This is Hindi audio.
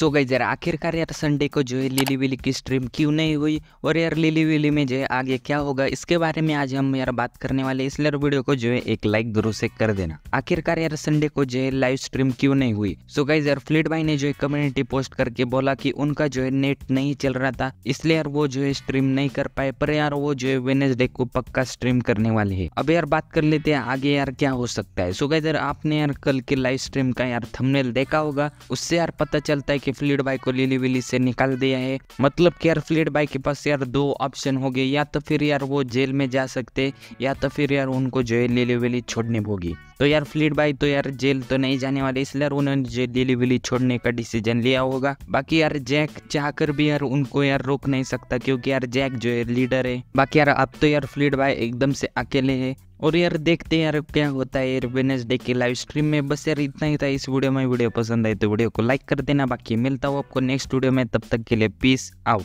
सो गई जरा आखिरकार यार संडे को जो है लिली विली की स्ट्रीम क्यों नहीं हुई और यार लिली विली में जो है आगे क्या होगा इसके बारे में आज हम यार बात करने वाले इसलिए वीडियो को जो है एक लाइक जरूर से कर देना आखिरकार यार संडे को जो है लाइव स्ट्रीम क्यों नहीं हुई सो गई यार फ्लिट भाई ने जो है कम्युनिटी पोस्ट करके बोला की उनका जो है नेट नहीं चल रहा था इसलिए यार वो जो है स्ट्रीम नहीं कर पाए पर यार वो जो है वेनेसडे को पक्का स्ट्रीम करने वाले है अब यार बात कर लेते हैं आगे यार क्या हो सकता है सो गई यार आपने यार कल के लाइव स्ट्रीम का यार थमनेल देखा होगा उससे यार पता चलता है के फ्लिड बाइक को लिली विली से निकाल दिया है मतलब कि यार फ्लिड बाइक के पास यार दो ऑप्शन हो गए या तो फिर यार वो जेल में जा सकते या तो फिर यार उनको जो है लिली विली छोड़नी होगी तो यार फ्लिड बाइक तो यार जेल तो नहीं जाने वाले इसलिए यार उन्होंने जो लिली विली छोड़ने का डिसीजन लिया होगा बाकी यार जैक चाहकर भी यार उनको यार रोक नहीं सकता क्योंकि यार जैक जो है लीडर है बाकी यार अब तो यार फ्लिड बाइक एकदम से अकेले है और यार देखते हैं यार क्या होता है यार वेनेसडे की लाइव स्ट्रीम में बस यार इतना ही था इस वीडियो में वीडियो पसंद आए तो वीडियो को लाइक कर देना बाकी मिलता हूँ आपको नेक्स्ट वीडियो में तब तक के लिए पीस आउट